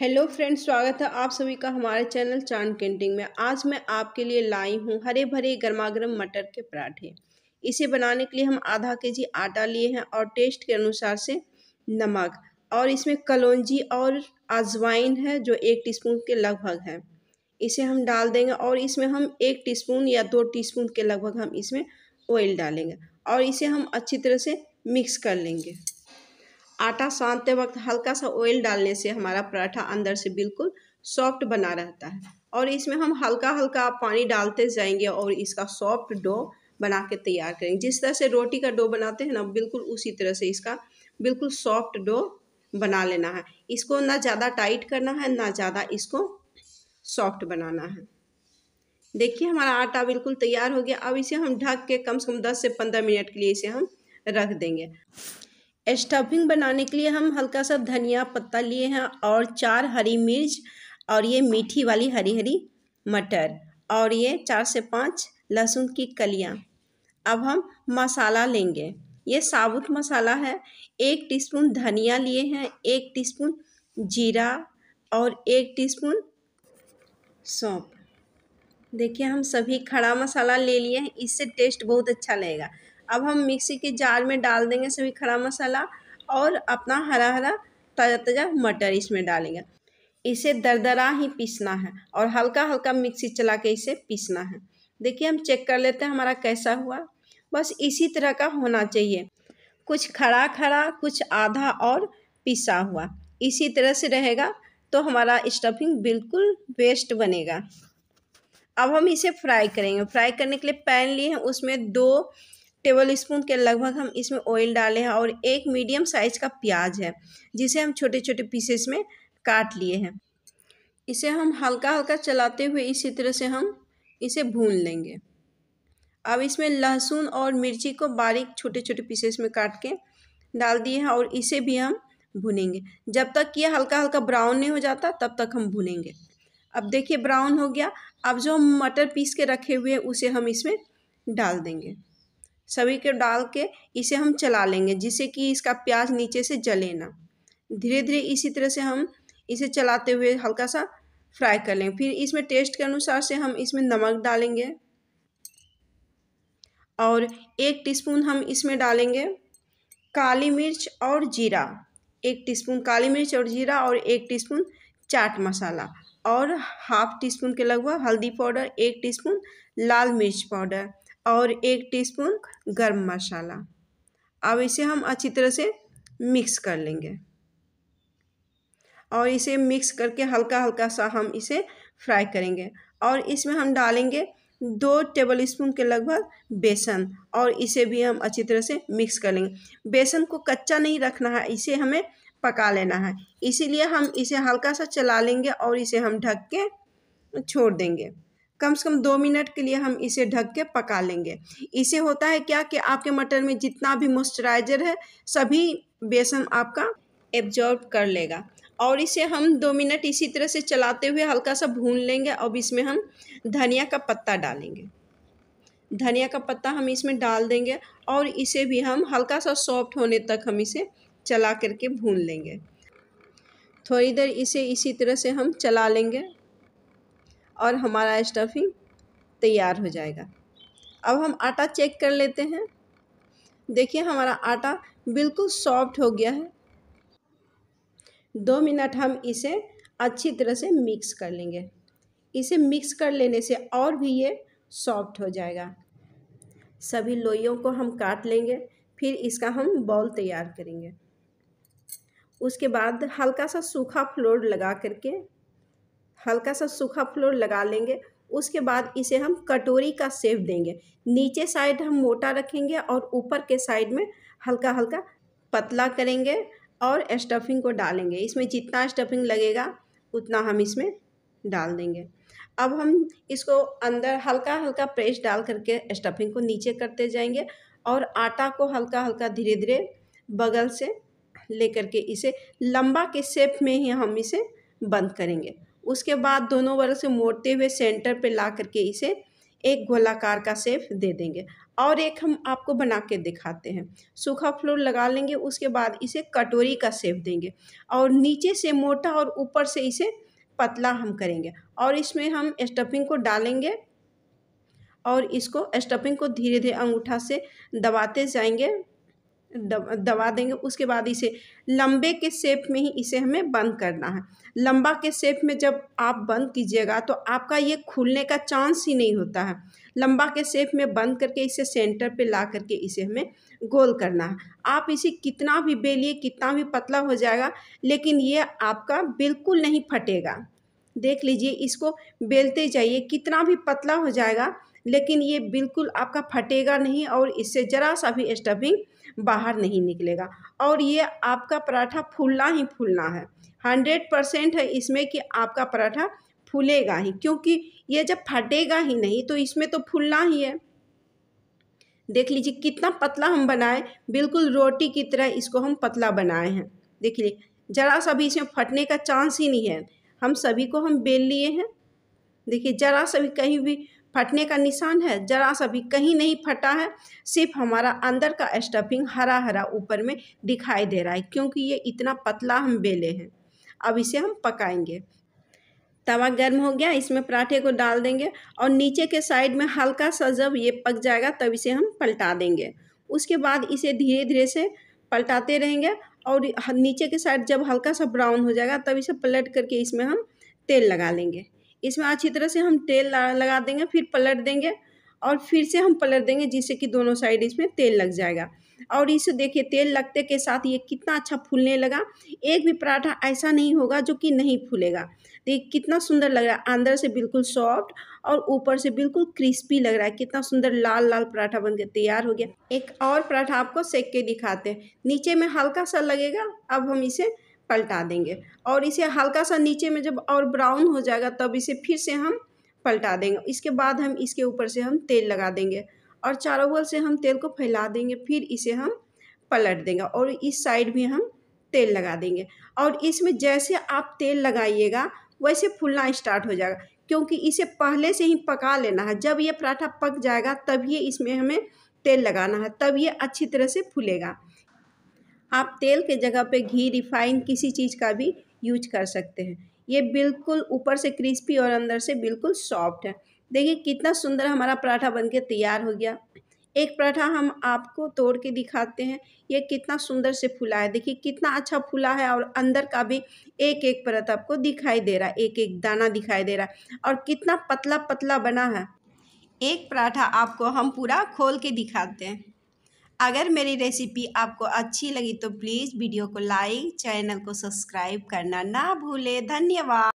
hello friends स्वागत है आप सभी का हमारे चैनल चांद कैंटिंग में आज मैं आपके लिए लाई हूँ हरे भरे गर्मा गर्म मटर के पराठे इसे बनाने के लिए हम आधा के जी आटा लिए हैं और टेस्ट के अनुसार से नमक और इसमें कलौजी और अजवाइन है जो एक टीस्पून के लगभग है इसे हम डाल देंगे और इसमें हम एक टी या दो टी के लगभग हम इसमें ऑयल डालेंगे और इसे हम अच्छी तरह से मिक्स कर लेंगे आटा सानते वक्त हल्का सा ऑयल डालने से हमारा पराठा अंदर से बिल्कुल सॉफ्ट बना रहता है और इसमें हम हल्का हल्का पानी डालते जाएंगे और इसका सॉफ्ट डो बना के तैयार करेंगे जिस तरह से रोटी का डो बनाते हैं ना बिल्कुल उसी तरह से इसका बिल्कुल सॉफ्ट डो बना लेना है इसको ना ज़्यादा टाइट करना है ना ज़्यादा इसको सॉफ्ट बनाना है देखिए हमारा आटा बिल्कुल तैयार हो गया अब इसे हम ढक के कम से कम 10 से 15 मिनट के लिए इसे हम रख देंगे स्टफिंग बनाने के लिए हम हल्का सा धनिया पत्ता लिए हैं और चार हरी मिर्च और ये मीठी वाली हरी हरी मटर और ये चार से पाँच लहसुन की कलियाँ अब हम मसाला लेंगे ये साबुत मसाला है एक टीस्पून धनिया लिए हैं एक टीस्पून जीरा और एक टीस्पून सौंप देखिए हम सभी खड़ा मसाला ले लिए हैं इससे टेस्ट बहुत अच्छा लगेगा अब हम मिक्सी के जार में डाल देंगे सभी खड़ा मसाला और अपना हरा हरा ताज़ा ताज़ा मटर इसमें डालेंगे इसे दरदरा ही पीसना है और हल्का हल्का मिक्सी चला के इसे पीसना है देखिए हम चेक कर लेते हैं हमारा कैसा हुआ बस इसी तरह का होना चाहिए कुछ खड़ा खड़ा कुछ आधा और पिसा हुआ इसी तरह से रहेगा तो हमारा स्टफिंग बिल्कुल वेस्ट बनेगा अब हम इसे फ्राई करेंगे फ्राई करने के लिए पैन लिए हैं उसमें दो टेबल स्पून के लगभग हम इसमें ऑयल डाले हैं और एक मीडियम साइज का प्याज है जिसे हम छोटे छोटे पीसेस में काट लिए हैं इसे हम हल्का हल्का चलाते हुए इसी तरह से हम इसे भून लेंगे अब इसमें लहसुन और मिर्ची को बारीक छोटे छोटे पीसेस में काट के डाल दिए हैं और इसे भी हम भुनेंगे जब तक ये हल्का हल्का ब्राउन नहीं हो जाता तब तक हम भुनेंगे अब देखिए ब्राउन हो गया अब जो हम मटर पीस के रखे हुए हैं उसे हम इसमें डाल देंगे सभी के डाल के इसे हम चला लेंगे जिससे कि इसका प्याज नीचे से जले ना धीरे धीरे इसी तरह से हम इसे चलाते हुए हल्का सा फ्राई कर लेंगे फिर इसमें टेस्ट के अनुसार से हम इसमें नमक डालेंगे और एक टीस्पून हम इसमें डालेंगे काली मिर्च और जीरा एक टीस्पून काली मिर्च और जीरा और एक टीस्पून चाट मसाला और हाफ टी स्पून के लगभग हल्दी पाउडर एक टीस्पून लाल मिर्च पाउडर और एक टीस्पून गर्म मसाला अब इसे हम अच्छी तरह से मिक्स कर लेंगे और इसे मिक्स करके हल्का हल्का सा हम इसे फ्राई करेंगे और इसमें हम डालेंगे दो टेबल स्पून के लगभग बेसन और इसे भी हम अच्छी तरह से मिक्स कर लेंगे बेसन को कच्चा नहीं रखना है इसे हमें पका लेना है इसीलिए हम इसे हल्का सा चला लेंगे और इसे हम ढक के छोड़ देंगे कम से कम दो मिनट के लिए हम इसे ढक के पका लेंगे इसे होता है क्या कि आपके मटर में जितना भी मॉइस्चराइजर है सभी बेसन आपका एब्जॉर्ब कर लेगा और इसे हम दो मिनट इसी तरह से चलाते हुए हल्का सा भून लेंगे अब इसमें हम धनिया का पत्ता डालेंगे धनिया का पत्ता हम इसमें डाल देंगे और इसे भी हम हल्का सा सॉफ्ट होने तक हम इसे चला करके भून लेंगे थोड़ी देर इसे इसी तरह से हम चला लेंगे और हमारा स्टफिंग तैयार हो जाएगा अब हम आटा चेक कर लेते हैं देखिए हमारा आटा बिल्कुल सॉफ्ट हो गया है दो मिनट हम इसे अच्छी तरह से मिक्स कर लेंगे इसे मिक्स कर लेने से और भी ये सॉफ्ट हो जाएगा सभी लोइयों को हम काट लेंगे फिर इसका हम बॉल तैयार करेंगे उसके बाद हल्का सा सूखा फ्लोर लगा करके हल्का सा सूखा फ्लोर लगा लेंगे उसके बाद इसे हम कटोरी का सेव देंगे नीचे साइड हम मोटा रखेंगे और ऊपर के साइड में हल्का हल्का पतला करेंगे और स्टफिंग को डालेंगे इसमें जितना स्टफिंग लगेगा उतना हम इसमें डाल देंगे अब हम इसको अंदर हल्का हल्का प्रेस डाल करके स्टफिंग को नीचे करते जाएंगे और आटा को हल्का हल्का धीरे धीरे बगल से लेकर के इसे लंबा के शेप में ही हम इसे बंद करेंगे उसके बाद दोनों वर्ग से मोड़ते हुए सेंटर पे ला करके इसे एक गोलाकार का सेफ दे देंगे और एक हम आपको बना के दिखाते हैं सूखा फ्लोर लगा लेंगे उसके बाद इसे कटोरी का सेप देंगे और नीचे से मोटा और ऊपर से इसे पतला हम करेंगे और इसमें हम स्टफिंग को डालेंगे और इसको स्टफिंग को धीरे धीरे अंगूठा से दबाते जाएंगे दबा देंगे उसके बाद इसे लंबे के सेप में ही इसे हमें बंद करना है लंबा के सेप में जब आप बंद कीजिएगा तो आपका ये खुलने का चांस ही नहीं होता है लंबा के सेप में बंद करके इसे सेंटर पे ला करके इसे हमें गोल करना है आप इसे कितना भी बेलिए कितना भी पतला हो जाएगा लेकिन ये आपका बिल्कुल नहीं फटेगा देख लीजिए इसको बेलते जाइए कितना भी पतला हो जाएगा लेकिन ये बिल्कुल आपका फटेगा नहीं और इससे ज़रा सा भी स्टफिंग बाहर नहीं निकलेगा और ये आपका पराठा फूलना ही फूलना है हंड्रेड परसेंट है इसमें कि आपका पराठा फूलेगा ही क्योंकि ये जब फटेगा ही नहीं तो इसमें तो फूलना ही है देख लीजिए कितना पतला हम बनाए बिल्कुल रोटी की तरह इसको हम पतला बनाए हैं देख लीजिए ज़रा सा भी इसमें फटने का चांस ही नहीं है हम सभी को हम बेल लिए हैं देखिए ज़रा सा भी कहीं भी फटने का निशान है जरा सा भी कहीं नहीं फटा है सिर्फ हमारा अंदर का स्टफिंग हरा हरा ऊपर में दिखाई दे रहा है क्योंकि ये इतना पतला हम बेले हैं अब इसे हम पकाएंगे तवा गर्म हो गया इसमें पराठे को डाल देंगे और नीचे के साइड में हल्का सा जब ये पक जाएगा तब इसे हम पलटा देंगे उसके बाद इसे धीरे धीरे से पलटाते रहेंगे और नीचे के साइड जब हल्का सा ब्राउन हो जाएगा तब इसे पलट करके इसमें हम तेल लगा लेंगे इसमें अच्छी तरह से हम तेल लगा देंगे फिर पलट देंगे और फिर से हम पलट देंगे जिससे कि दोनों साइड इसमें तेल लग जाएगा और इसे देखिए तेल लगते के साथ ये कितना अच्छा फूलने लगा एक भी पराठा ऐसा नहीं होगा जो कि नहीं फूलेगा देखिए कितना सुंदर लग रहा है अंदर से बिल्कुल सॉफ्ट और ऊपर से बिल्कुल क्रिस्पी लग रहा है कितना सुंदर लाल लाल पराठा बनकर तैयार हो गया एक और पराठा आपको सेक के दिखाते हैं नीचे में हल्का सा लगेगा अब हम इसे पलटा देंगे और इसे हल्का सा नीचे में जब और ब्राउन हो जाएगा तब इसे फिर से हम पलटा देंगे इसके बाद हम इसके ऊपर से हम तेल लगा देंगे और चारों बगल से हम तेल को फैला देंगे फिर इसे हम पलट देंगे और इस साइड भी हम तेल लगा देंगे और इसमें जैसे आप तेल लगाइएगा वैसे फूलना स्टार्ट हो जाएगा क्योंकि इसे पहले से ही पका लेना है जब ये पराठा पक जाएगा तब ये इसमें हमें तेल लगाना है तब ये अच्छी तरह से फूलेगा आप तेल के जगह पे घी रिफाइन किसी चीज़ का भी यूज कर सकते हैं ये बिल्कुल ऊपर से क्रिस्पी और अंदर से बिल्कुल सॉफ्ट है देखिए कितना सुंदर हमारा पराठा बन तैयार हो गया एक पराठा हम आपको तोड़ के दिखाते हैं ये कितना सुंदर से फूला है देखिए कितना अच्छा फूला है और अंदर का भी एक एक परत आपको दिखाई दे रहा है एक एक दाना दिखाई दे रहा है और कितना पतला पतला बना है एक पराठा आपको हम पूरा खोल के दिखाते हैं अगर मेरी रेसिपी आपको अच्छी लगी तो प्लीज़ वीडियो को लाइक चैनल को सब्सक्राइब करना ना भूले धन्यवाद